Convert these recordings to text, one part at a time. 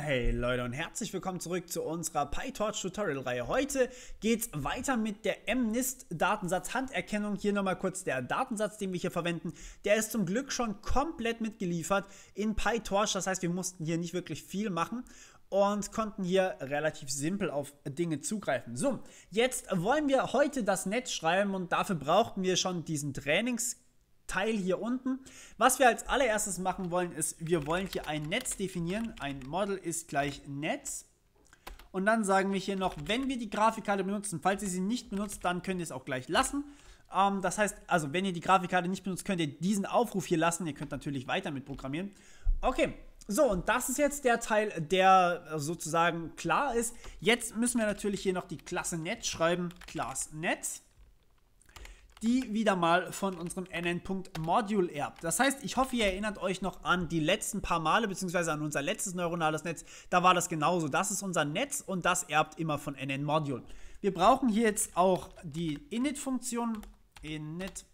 Hey Leute und herzlich willkommen zurück zu unserer PyTorch Tutorial Reihe. Heute geht's weiter mit der MNIST Datensatz Handerkennung. Hier nochmal kurz der Datensatz, den wir hier verwenden. Der ist zum Glück schon komplett mitgeliefert in PyTorch. Das heißt, wir mussten hier nicht wirklich viel machen und konnten hier relativ simpel auf Dinge zugreifen. So, jetzt wollen wir heute das Netz schreiben und dafür brauchten wir schon diesen Trainings Teil hier unten. Was wir als allererstes machen wollen, ist, wir wollen hier ein Netz definieren. Ein Model ist gleich Netz. Und dann sagen wir hier noch, wenn wir die Grafikkarte benutzen, falls ihr sie nicht benutzt, dann könnt ihr es auch gleich lassen. Ähm, das heißt, also wenn ihr die Grafikkarte nicht benutzt, könnt ihr diesen Aufruf hier lassen. Ihr könnt natürlich weiter mit programmieren. Okay, so, und das ist jetzt der Teil, der äh, sozusagen klar ist. Jetzt müssen wir natürlich hier noch die Klasse Netz schreiben. Class Net die wieder mal von unserem NN.module erbt. Das heißt, ich hoffe, ihr erinnert euch noch an die letzten paar Male, beziehungsweise an unser letztes neuronales Netz. Da war das genauso. Das ist unser Netz und das erbt immer von NN-Module. Wir brauchen hier jetzt auch die init-Funktion, init,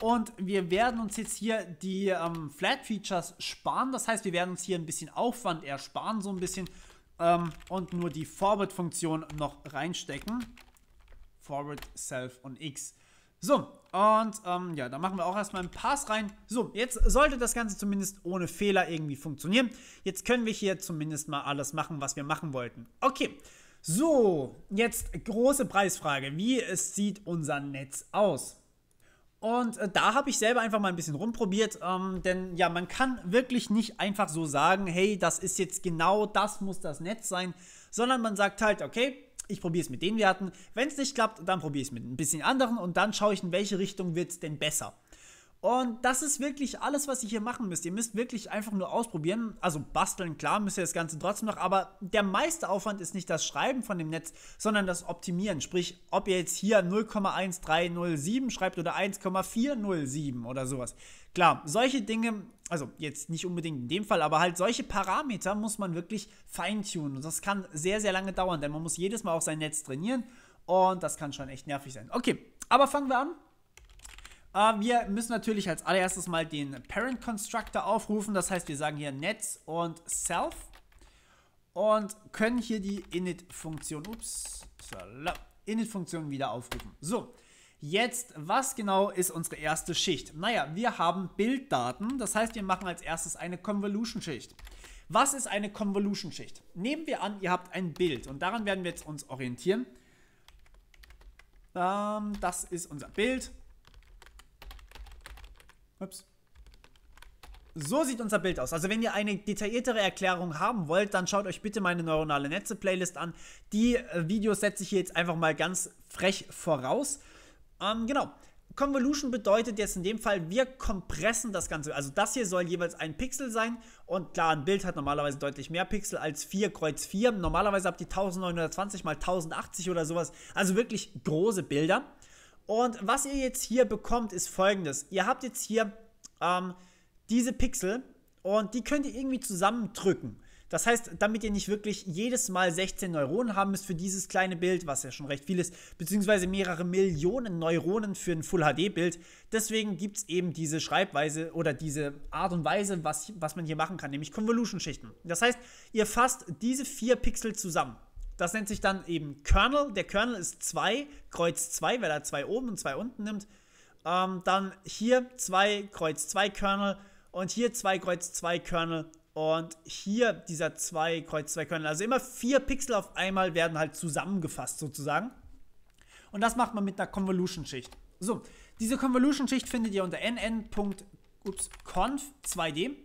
und wir werden uns jetzt hier die ähm, Flat-Features sparen. Das heißt, wir werden uns hier ein bisschen Aufwand ersparen, so ein bisschen, ähm, und nur die Forward-Funktion noch reinstecken. Forward, Self und X. So, und ähm, ja, da machen wir auch erstmal einen Pass rein. So, jetzt sollte das Ganze zumindest ohne Fehler irgendwie funktionieren. Jetzt können wir hier zumindest mal alles machen, was wir machen wollten. Okay, so, jetzt große Preisfrage. Wie es sieht unser Netz aus? Und äh, da habe ich selber einfach mal ein bisschen rumprobiert, ähm, denn ja, man kann wirklich nicht einfach so sagen, hey, das ist jetzt genau das muss das Netz sein, sondern man sagt halt, okay, ich probiere es mit den Werten. Wenn es nicht klappt, dann probiere ich es mit ein bisschen anderen und dann schaue ich, in welche Richtung wird es denn besser. Und das ist wirklich alles, was ihr hier machen müsst. Ihr müsst wirklich einfach nur ausprobieren. Also basteln, klar, müsst ihr das Ganze trotzdem noch. Aber der meiste Aufwand ist nicht das Schreiben von dem Netz, sondern das Optimieren. Sprich, ob ihr jetzt hier 0,1307 schreibt oder 1,407 oder sowas. Klar, solche Dinge also jetzt nicht unbedingt in dem Fall, aber halt solche Parameter muss man wirklich feintunen. Und das kann sehr, sehr lange dauern, denn man muss jedes Mal auch sein Netz trainieren und das kann schon echt nervig sein. Okay, aber fangen wir an. Äh, wir müssen natürlich als allererstes mal den Parent Constructor aufrufen. Das heißt, wir sagen hier Netz und Self und können hier die Init-Funktion, ups, init-Funktion wieder aufrufen. So, Jetzt, was genau ist unsere erste Schicht? Naja, wir haben Bilddaten, das heißt, wir machen als erstes eine Convolution-Schicht. Was ist eine Convolution-Schicht? Nehmen wir an, ihr habt ein Bild und daran werden wir jetzt uns orientieren. Ähm, das ist unser Bild. Ups. So sieht unser Bild aus. Also wenn ihr eine detailliertere Erklärung haben wollt, dann schaut euch bitte meine neuronale Netze Playlist an. Die äh, Videos setze ich hier jetzt einfach mal ganz frech voraus. Ähm, genau. Convolution bedeutet jetzt in dem Fall, wir kompressen das Ganze. Also das hier soll jeweils ein Pixel sein. Und klar, ein Bild hat normalerweise deutlich mehr Pixel als 4 Kreuz 4. Normalerweise habt ihr 1920 mal 1080 oder sowas. Also wirklich große Bilder. Und was ihr jetzt hier bekommt, ist folgendes. Ihr habt jetzt hier ähm, diese Pixel und die könnt ihr irgendwie zusammendrücken. Das heißt, damit ihr nicht wirklich jedes Mal 16 Neuronen haben müsst für dieses kleine Bild, was ja schon recht viel ist, beziehungsweise mehrere Millionen Neuronen für ein Full-HD-Bild, deswegen gibt es eben diese Schreibweise oder diese Art und Weise, was, was man hier machen kann, nämlich Convolution-Schichten. Das heißt, ihr fasst diese vier Pixel zusammen. Das nennt sich dann eben Kernel. Der Kernel ist 2, Kreuz 2, weil er 2 oben und 2 unten nimmt. Ähm, dann hier 2, Kreuz 2 Kernel und hier 2, Kreuz 2 Kernel und hier dieser 2 Kreuz 2 Kernel. Also immer vier Pixel auf einmal werden halt zusammengefasst sozusagen. Und das macht man mit einer Convolution-Schicht. So, diese Convolution-Schicht findet ihr unter nn.conf2d.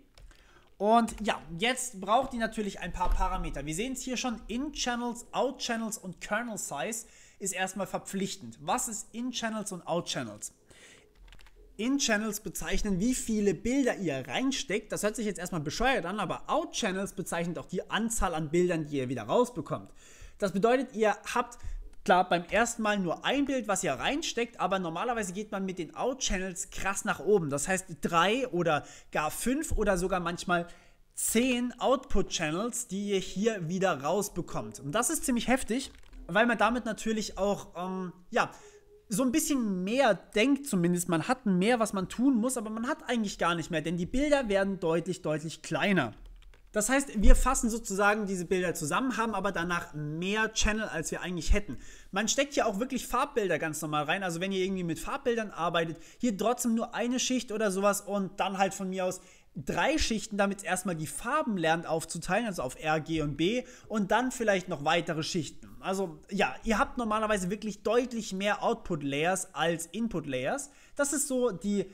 Und ja, jetzt braucht ihr natürlich ein paar Parameter. Wir sehen es hier schon, In-Channels, Out-Channels und Kernel-Size ist erstmal verpflichtend. Was ist In-Channels und Out-Channels? In-Channels bezeichnen, wie viele Bilder ihr reinsteckt. Das hört sich jetzt erstmal bescheuert an, aber Out-Channels bezeichnet auch die Anzahl an Bildern, die ihr wieder rausbekommt. Das bedeutet, ihr habt klar beim ersten Mal nur ein Bild, was ihr reinsteckt, aber normalerweise geht man mit den Out-Channels krass nach oben. Das heißt, drei oder gar fünf oder sogar manchmal zehn Output-Channels, die ihr hier wieder rausbekommt. Und das ist ziemlich heftig, weil man damit natürlich auch, ähm, ja, so ein bisschen mehr denkt zumindest, man hat mehr, was man tun muss, aber man hat eigentlich gar nicht mehr, denn die Bilder werden deutlich, deutlich kleiner. Das heißt, wir fassen sozusagen diese Bilder zusammen, haben aber danach mehr Channel, als wir eigentlich hätten. Man steckt hier auch wirklich Farbbilder ganz normal rein. Also wenn ihr irgendwie mit Farbbildern arbeitet, hier trotzdem nur eine Schicht oder sowas und dann halt von mir aus drei Schichten, damit erstmal die Farben lernt aufzuteilen, also auf R, G und B und dann vielleicht noch weitere Schichten. Also ja, ihr habt normalerweise wirklich deutlich mehr Output-Layers als Input-Layers. Das ist so die,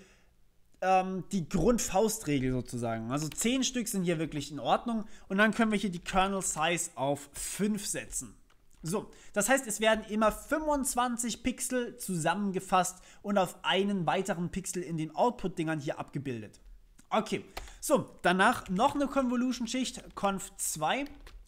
ähm, die Grundfaustregel sozusagen. Also zehn Stück sind hier wirklich in Ordnung und dann können wir hier die Kernel-Size auf 5 setzen. So, das heißt, es werden immer 25 Pixel zusammengefasst und auf einen weiteren Pixel in den Output-Dingern hier abgebildet. Okay, so, danach noch eine Convolution-Schicht, conf2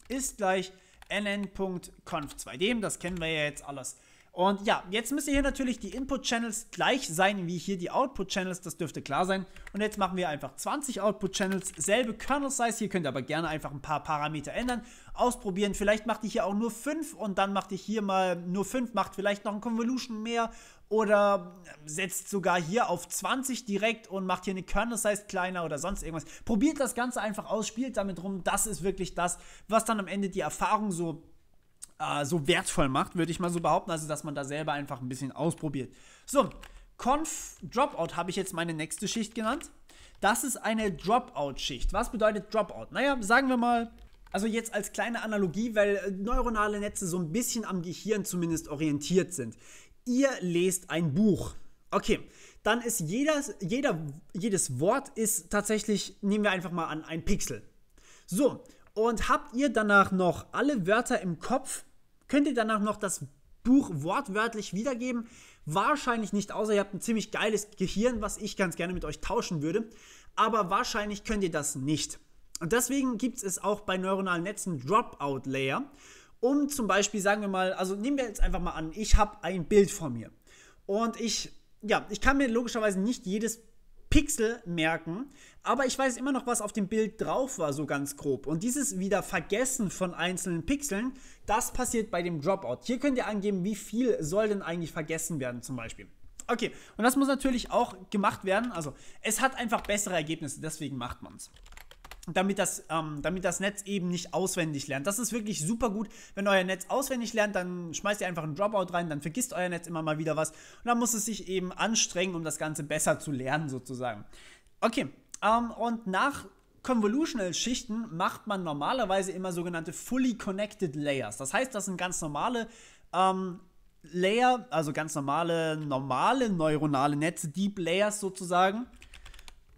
ist gleich nnconf 2 d das kennen wir ja jetzt alles. Und ja, jetzt müssen hier natürlich die Input-Channels gleich sein wie hier die Output-Channels, das dürfte klar sein. Und jetzt machen wir einfach 20 Output-Channels, selbe Kernel-Size, hier könnt ihr aber gerne einfach ein paar Parameter ändern, ausprobieren. Vielleicht macht ihr hier auch nur 5 und dann macht ihr hier mal nur 5, macht vielleicht noch ein Convolution mehr oder setzt sogar hier auf 20 direkt und macht hier eine Kernel Size kleiner oder sonst irgendwas. Probiert das Ganze einfach aus, spielt damit rum. Das ist wirklich das, was dann am Ende die Erfahrung so äh, so wertvoll macht, würde ich mal so behaupten, also dass man da selber einfach ein bisschen ausprobiert. So, Conf Dropout habe ich jetzt meine nächste Schicht genannt. Das ist eine Dropout-Schicht. Was bedeutet Dropout? Naja, sagen wir mal, also jetzt als kleine Analogie, weil äh, neuronale Netze so ein bisschen am Gehirn zumindest orientiert sind ihr lest ein Buch. Okay, dann ist jedes, jeder, jedes Wort ist tatsächlich, nehmen wir einfach mal an, ein Pixel. So, und habt ihr danach noch alle Wörter im Kopf? Könnt ihr danach noch das Buch wortwörtlich wiedergeben? Wahrscheinlich nicht, außer ihr habt ein ziemlich geiles Gehirn, was ich ganz gerne mit euch tauschen würde. Aber wahrscheinlich könnt ihr das nicht. Und deswegen gibt es auch bei neuronalen Netzen Dropout-Layer um zum Beispiel, sagen wir mal, also nehmen wir jetzt einfach mal an, ich habe ein Bild vor mir. Und ich, ja, ich kann mir logischerweise nicht jedes Pixel merken, aber ich weiß immer noch, was auf dem Bild drauf war, so ganz grob. Und dieses wieder Vergessen von einzelnen Pixeln, das passiert bei dem Dropout. Hier könnt ihr angeben, wie viel soll denn eigentlich vergessen werden, zum Beispiel. Okay, und das muss natürlich auch gemacht werden. Also, es hat einfach bessere Ergebnisse, deswegen macht man es damit das, ähm, damit das Netz eben nicht auswendig lernt. Das ist wirklich super gut. Wenn euer Netz auswendig lernt, dann schmeißt ihr einfach einen Dropout rein, dann vergisst euer Netz immer mal wieder was und dann muss es sich eben anstrengen, um das Ganze besser zu lernen sozusagen. Okay, ähm, und nach Convolutional Schichten macht man normalerweise immer sogenannte Fully Connected Layers. Das heißt, das sind ganz normale ähm, Layer, also ganz normale, normale neuronale Netze, Deep Layers sozusagen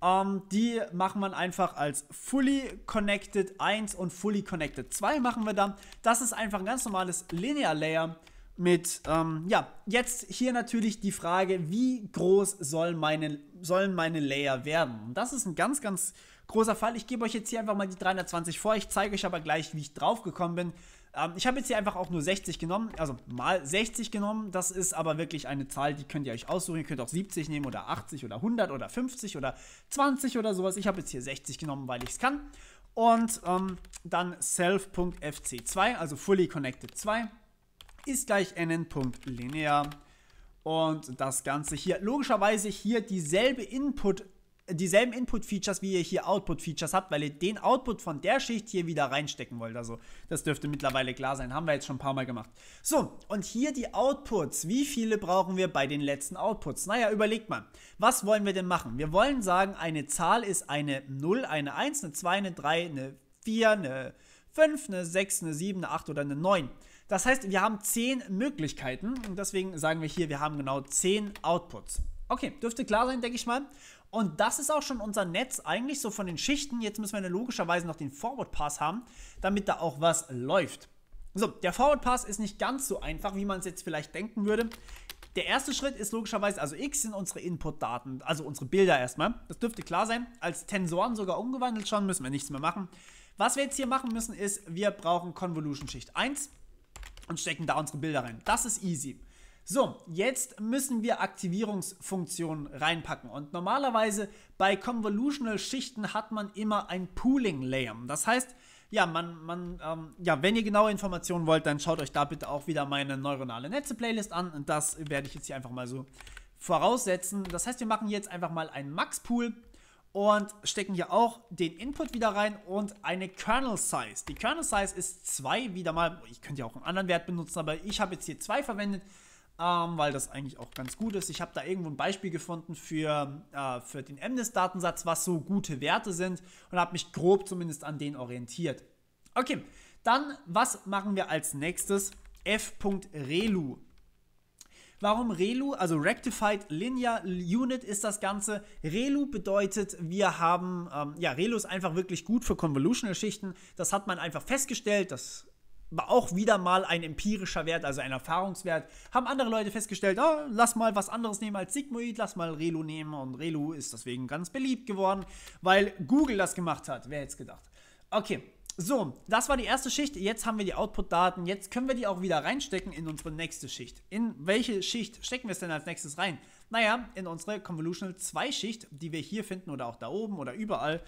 ähm, die machen wir einfach als Fully Connected 1 und Fully Connected 2 machen wir dann. Das ist einfach ein ganz normales Linear Layer mit, ähm, ja, jetzt hier natürlich die Frage, wie groß soll meine, sollen meine Layer werden? das ist ein ganz, ganz großer Fall. Ich gebe euch jetzt hier einfach mal die 320 vor. Ich zeige euch aber gleich, wie ich drauf gekommen bin. Ähm, ich habe jetzt hier einfach auch nur 60 genommen, also mal 60 genommen. Das ist aber wirklich eine Zahl, die könnt ihr euch aussuchen. Ihr könnt auch 70 nehmen oder 80 oder 100 oder 50 oder 20 oder sowas. Ich habe jetzt hier 60 genommen, weil ich es kann. Und ähm, dann self.fc2, also fully connected 2, ist gleich nn.linear. Und das Ganze hier, logischerweise hier dieselbe Input- dieselben Input-Features, wie ihr hier Output-Features habt, weil ihr den Output von der Schicht hier wieder reinstecken wollt. Also das dürfte mittlerweile klar sein, haben wir jetzt schon ein paar Mal gemacht. So, und hier die Outputs. Wie viele brauchen wir bei den letzten Outputs? Naja, überlegt mal, was wollen wir denn machen? Wir wollen sagen, eine Zahl ist eine 0, eine 1, eine 2, eine 3, eine 4, eine 5, eine 6, eine 7, eine 8 oder eine 9. Das heißt, wir haben 10 Möglichkeiten und deswegen sagen wir hier, wir haben genau 10 Outputs. Okay, dürfte klar sein, denke ich mal. Und das ist auch schon unser Netz eigentlich so von den Schichten. Jetzt müssen wir logischerweise noch den Forward Pass haben, damit da auch was läuft. So, der Forward Pass ist nicht ganz so einfach, wie man es jetzt vielleicht denken würde. Der erste Schritt ist logischerweise, also x sind unsere Input-Daten, also unsere Bilder erstmal. Das dürfte klar sein. Als Tensoren sogar umgewandelt schon, müssen wir nichts mehr machen. Was wir jetzt hier machen müssen, ist, wir brauchen Convolution Schicht 1 und stecken da unsere Bilder rein. Das ist easy. So, jetzt müssen wir Aktivierungsfunktionen reinpacken. Und normalerweise bei Convolutional Schichten hat man immer ein Pooling Layer. Das heißt, ja, man, man, ähm, ja, wenn ihr genaue Informationen wollt, dann schaut euch da bitte auch wieder meine neuronale Netze Playlist an. Und das werde ich jetzt hier einfach mal so voraussetzen. Das heißt, wir machen jetzt einfach mal einen Max Pool und stecken hier auch den Input wieder rein und eine Kernel Size. Die Kernel Size ist 2 wieder mal. Ich könnte ja auch einen anderen Wert benutzen, aber ich habe jetzt hier 2 verwendet ähm, weil das eigentlich auch ganz gut ist. Ich habe da irgendwo ein Beispiel gefunden für, äh, für den MNIST-Datensatz, was so gute Werte sind und habe mich grob zumindest an den orientiert. Okay, dann was machen wir als nächstes? f.relu. Warum ReLU? Also Rectified Linear Unit ist das Ganze. ReLU bedeutet, wir haben, ähm, ja, ReLU ist einfach wirklich gut für Convolutional Schichten. Das hat man einfach festgestellt. Das war auch wieder mal ein empirischer Wert, also ein Erfahrungswert, haben andere Leute festgestellt, oh, lass mal was anderes nehmen als Sigmoid, lass mal Relu nehmen und Relu ist deswegen ganz beliebt geworden, weil Google das gemacht hat. Wer hätte es gedacht? Okay, so, das war die erste Schicht. Jetzt haben wir die Output-Daten. Jetzt können wir die auch wieder reinstecken in unsere nächste Schicht. In welche Schicht stecken wir es denn als nächstes rein? Naja, in unsere Convolutional 2-Schicht, die wir hier finden oder auch da oben oder überall.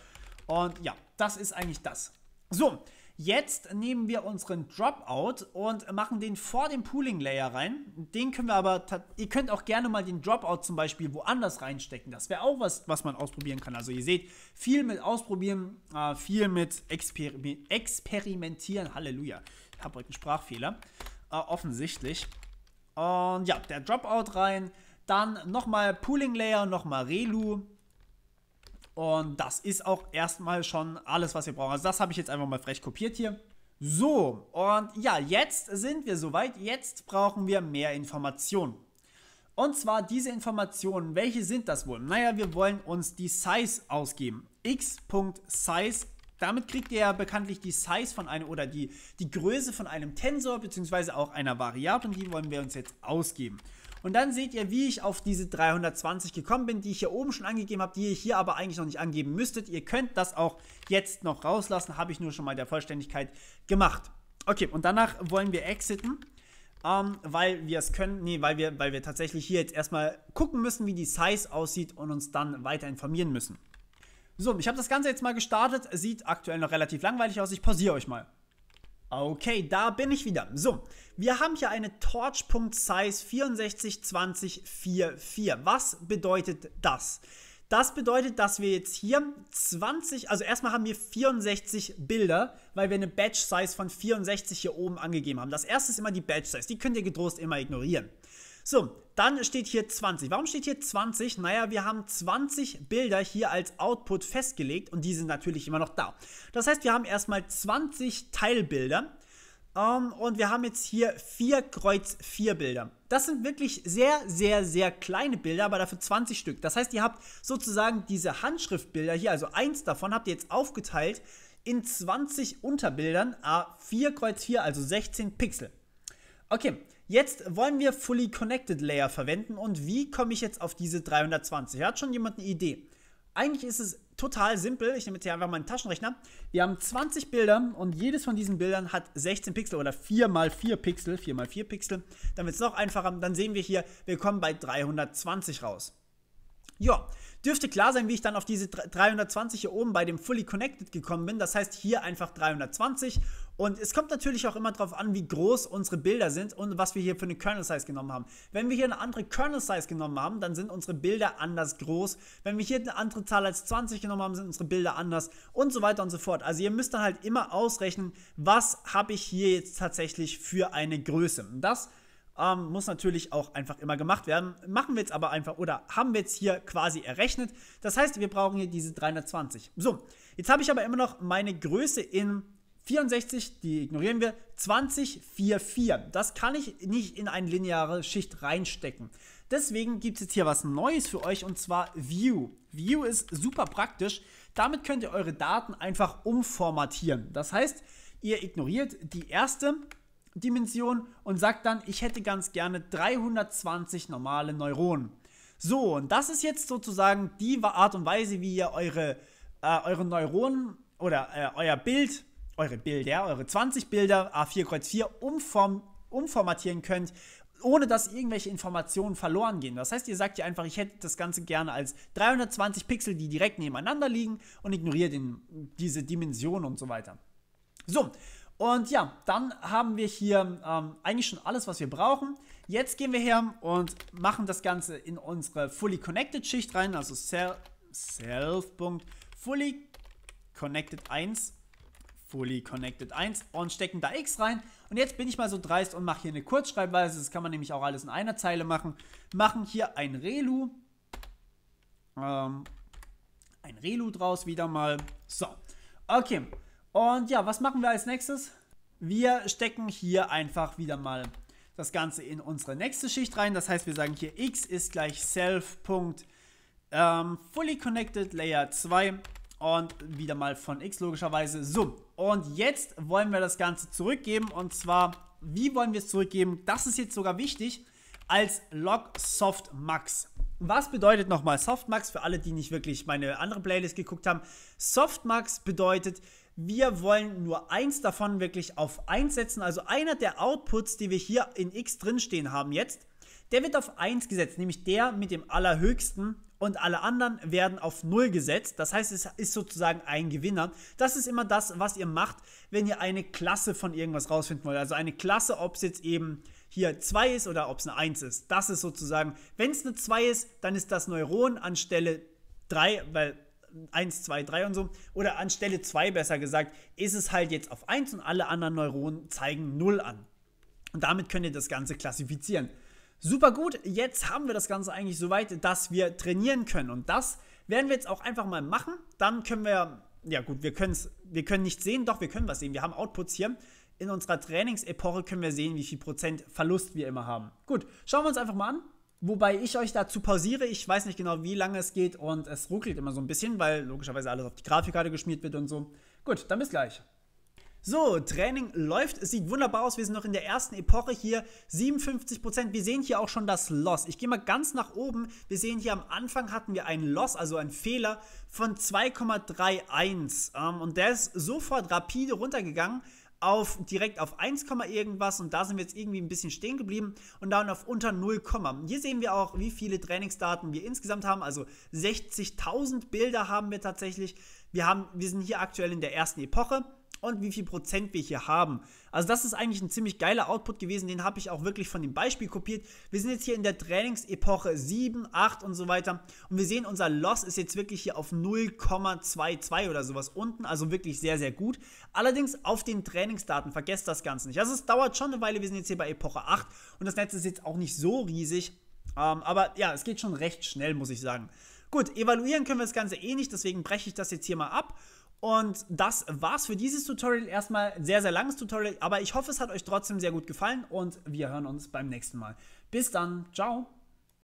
Und ja, das ist eigentlich das. So, Jetzt nehmen wir unseren Dropout und machen den vor dem Pooling Layer rein. Den können wir aber, ihr könnt auch gerne mal den Dropout zum Beispiel woanders reinstecken. Das wäre auch was, was man ausprobieren kann. Also ihr seht, viel mit ausprobieren, äh, viel mit Exper experimentieren. Halleluja. Ich habe heute einen Sprachfehler. Äh, offensichtlich. Und ja, der Dropout rein. Dann nochmal Pooling Layer, nochmal Relu. Und das ist auch erstmal schon alles, was wir brauchen. Also das habe ich jetzt einfach mal frech kopiert hier. So, und ja, jetzt sind wir soweit. Jetzt brauchen wir mehr Informationen. Und zwar diese Informationen, welche sind das wohl? Naja, wir wollen uns die Size ausgeben. x.size, damit kriegt ihr ja bekanntlich die Size von einem oder die, die Größe von einem Tensor beziehungsweise auch einer Variable und die wollen wir uns jetzt ausgeben. Und dann seht ihr, wie ich auf diese 320 gekommen bin, die ich hier oben schon angegeben habe, die ihr hier aber eigentlich noch nicht angeben müsstet. Ihr könnt das auch jetzt noch rauslassen, habe ich nur schon mal der Vollständigkeit gemacht. Okay, und danach wollen wir exiten. Um, ähm, weil wir es können, nee, weil wir, weil wir tatsächlich hier jetzt erstmal gucken müssen, wie die Size aussieht und uns dann weiter informieren müssen. So, ich habe das Ganze jetzt mal gestartet, sieht aktuell noch relativ langweilig aus, ich pausiere euch mal. Okay, da bin ich wieder. So, wir haben hier eine Torch.Size 642044. Was bedeutet das? Das bedeutet, dass wir jetzt hier 20, also erstmal haben wir 64 Bilder, weil wir eine Batch Size von 64 hier oben angegeben haben. Das erste ist immer die Batch Size, die könnt ihr gedrost immer ignorieren. So, dann steht hier 20. Warum steht hier 20? Naja, wir haben 20 Bilder hier als Output festgelegt und die sind natürlich immer noch da. Das heißt, wir haben erstmal 20 Teilbilder. Um, ähm, und wir haben jetzt hier 4 Kreuz 4 Bilder. Das sind wirklich sehr, sehr, sehr kleine Bilder, aber dafür 20 Stück. Das heißt, ihr habt sozusagen diese Handschriftbilder hier, also eins davon habt ihr jetzt aufgeteilt in 20 Unterbildern, A4 Kreuz 4, also 16 Pixel. Okay, Jetzt wollen wir Fully Connected Layer verwenden und wie komme ich jetzt auf diese 320? Hat schon jemand eine Idee? Eigentlich ist es total simpel. Ich nehme jetzt hier einfach meinen Taschenrechner. Wir haben 20 Bilder und jedes von diesen Bildern hat 16 Pixel oder 4 mal 4 Pixel, 4 mal 4 Pixel. Dann wird es noch einfacher. Dann sehen wir hier, wir kommen bei 320 raus. Ja, dürfte klar sein, wie ich dann auf diese 320 hier oben bei dem Fully Connected gekommen bin. Das heißt hier einfach 320. Und es kommt natürlich auch immer darauf an, wie groß unsere Bilder sind und was wir hier für eine Kernel Size genommen haben. Wenn wir hier eine andere Kernel Size genommen haben, dann sind unsere Bilder anders groß. Wenn wir hier eine andere Zahl als 20 genommen haben, sind unsere Bilder anders und so weiter und so fort. Also ihr müsst dann halt immer ausrechnen, was habe ich hier jetzt tatsächlich für eine Größe. Das ist ähm, muss natürlich auch einfach immer gemacht werden. Machen wir jetzt aber einfach oder haben wir jetzt hier quasi errechnet. Das heißt, wir brauchen hier diese 320. So, jetzt habe ich aber immer noch meine Größe in 64, die ignorieren wir, 2044. Das kann ich nicht in eine lineare Schicht reinstecken. Deswegen gibt es jetzt hier was Neues für euch und zwar View. View ist super praktisch. Damit könnt ihr eure Daten einfach umformatieren. Das heißt, ihr ignoriert die erste Dimension und sagt dann, ich hätte ganz gerne 320 normale Neuronen. So, und das ist jetzt sozusagen die Art und Weise, wie ihr eure, äh, eure Neuronen oder äh, euer Bild, eure Bilder, eure 20 Bilder A4 Kreuz 4 umform, umformatieren könnt, ohne dass irgendwelche Informationen verloren gehen. Das heißt, ihr sagt ja einfach, ich hätte das Ganze gerne als 320 Pixel, die direkt nebeneinander liegen und ignoriert den, diese Dimension und so weiter. So, und ja, dann haben wir hier ähm, eigentlich schon alles, was wir brauchen. Jetzt gehen wir her und machen das Ganze in unsere Fully Connected Schicht rein, also self, Connected 1, Fully Connected 1 und stecken da X rein. Und jetzt bin ich mal so dreist und mache hier eine Kurzschreibweise, das kann man nämlich auch alles in einer Zeile machen. Machen hier ein Relu, ähm, ein Relu draus wieder mal. So, okay. Und ja, was machen wir als nächstes? Wir stecken hier einfach wieder mal das Ganze in unsere nächste Schicht rein. Das heißt, wir sagen hier x ist gleich self. Ähm, fully connected Layer 2 und wieder mal von x logischerweise. So, und jetzt wollen wir das Ganze zurückgeben und zwar, wie wollen wir es zurückgeben? Das ist jetzt sogar wichtig als log softmax. Was bedeutet nochmal Softmax für alle, die nicht wirklich meine andere Playlist geguckt haben? Softmax bedeutet, wir wollen nur eins davon wirklich auf 1 setzen. Also einer der Outputs, die wir hier in x drinstehen haben jetzt, der wird auf 1 gesetzt, nämlich der mit dem allerhöchsten und alle anderen werden auf 0 gesetzt. Das heißt, es ist sozusagen ein Gewinner. Das ist immer das, was ihr macht, wenn ihr eine Klasse von irgendwas rausfinden wollt. Also eine Klasse, ob es jetzt eben hier 2 ist oder ob es eine 1 ist. Das ist sozusagen, wenn es eine 2 ist, dann ist das Neuron anstelle 3, weil 1, 2, 3 und so, oder anstelle 2 besser gesagt, ist es halt jetzt auf 1 und alle anderen Neuronen zeigen 0 an. Und damit könnt ihr das Ganze klassifizieren. Super gut, jetzt haben wir das Ganze eigentlich soweit, dass wir trainieren können. Und das werden wir jetzt auch einfach mal machen. Dann können wir, ja gut, wir, wir können nicht sehen, doch wir können was sehen. Wir haben Outputs hier. In unserer Trainingsepoche können wir sehen, wie viel Prozent Verlust wir immer haben. Gut, schauen wir uns einfach mal an. Wobei ich euch dazu pausiere. Ich weiß nicht genau, wie lange es geht und es ruckelt immer so ein bisschen, weil logischerweise alles auf die Grafikkarte geschmiert wird und so. Gut, dann bis gleich. So, Training läuft. Es sieht wunderbar aus. Wir sind noch in der ersten Epoche hier. 57%. Wir sehen hier auch schon das Loss. Ich gehe mal ganz nach oben. Wir sehen hier am Anfang hatten wir einen Loss, also einen Fehler von 2,31. Ähm, und der ist sofort rapide runtergegangen auf direkt auf 1, irgendwas und da sind wir jetzt irgendwie ein bisschen stehen geblieben und dann auf unter 0, hier sehen wir auch, wie viele Trainingsdaten wir insgesamt haben, also 60.000 Bilder haben wir tatsächlich. Wir, haben, wir sind hier aktuell in der ersten Epoche und wie viel Prozent wir hier haben. Also das ist eigentlich ein ziemlich geiler Output gewesen, den habe ich auch wirklich von dem Beispiel kopiert. Wir sind jetzt hier in der Trainingsepoche 7, 8 und so weiter und wir sehen, unser Loss ist jetzt wirklich hier auf 0,22 oder sowas unten, also wirklich sehr, sehr gut. Allerdings auf den Trainingsdaten, vergesst das Ganze nicht. Also es dauert schon eine Weile, wir sind jetzt hier bei Epoche 8 und das Netz ist jetzt auch nicht so riesig, ähm, aber ja, es geht schon recht schnell, muss ich sagen. Gut, evaluieren können wir das Ganze eh nicht, deswegen breche ich das jetzt hier mal ab und das war's für dieses Tutorial. Erstmal ein sehr, sehr langes Tutorial, aber ich hoffe, es hat euch trotzdem sehr gut gefallen und wir hören uns beim nächsten Mal. Bis dann, ciao!